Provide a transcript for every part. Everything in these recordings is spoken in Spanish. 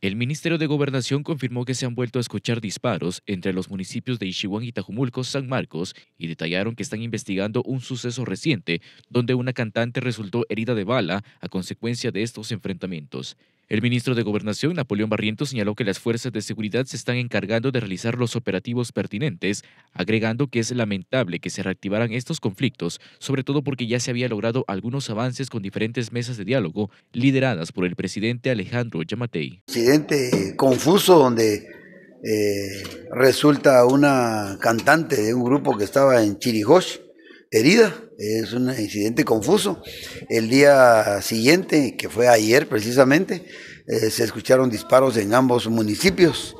El Ministerio de Gobernación confirmó que se han vuelto a escuchar disparos entre los municipios de Ishiwán y Tajumulco, San Marcos, y detallaron que están investigando un suceso reciente donde una cantante resultó herida de bala a consecuencia de estos enfrentamientos. El ministro de Gobernación, Napoleón Barrientos, señaló que las fuerzas de seguridad se están encargando de realizar los operativos pertinentes, agregando que es lamentable que se reactivaran estos conflictos, sobre todo porque ya se había logrado algunos avances con diferentes mesas de diálogo lideradas por el presidente Alejandro Yamatei. Presidente confuso donde eh, resulta una cantante de un grupo que estaba en herida es un incidente confuso. El día siguiente, que fue ayer precisamente, eh, se escucharon disparos en ambos municipios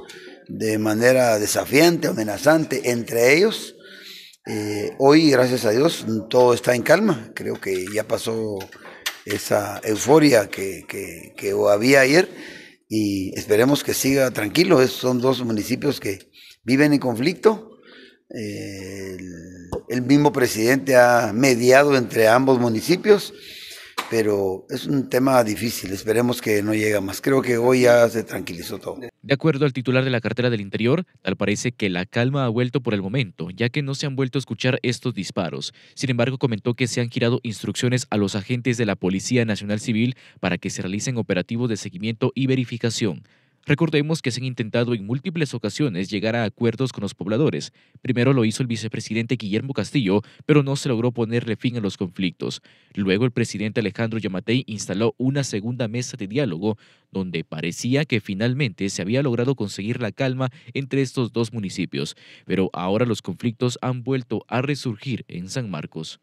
de manera desafiante, amenazante entre ellos. Eh, hoy, gracias a Dios, todo está en calma. Creo que ya pasó esa euforia que, que había ayer y esperemos que siga tranquilo. son dos municipios que viven en conflicto el, el, mismo presidente ha mediado entre ambos municipios, pero es un tema difícil, esperemos que no llegue más. Creo que hoy ya se tranquilizó todo. De acuerdo al titular de la cartera del Interior, tal parece que la calma ha vuelto por el momento, ya que no se han vuelto a escuchar estos disparos. Sin embargo, comentó que se han girado instrucciones a los agentes de la Policía Nacional Civil para que se realicen operativos de seguimiento y verificación. Recordemos que se han intentado en múltiples ocasiones llegar a acuerdos con los pobladores. Primero lo hizo el vicepresidente Guillermo Castillo, pero no se logró ponerle fin a los conflictos. Luego el presidente Alejandro Yamatei instaló una segunda mesa de diálogo, donde parecía que finalmente se había logrado conseguir la calma entre estos dos municipios, pero ahora los conflictos han vuelto a resurgir en San Marcos.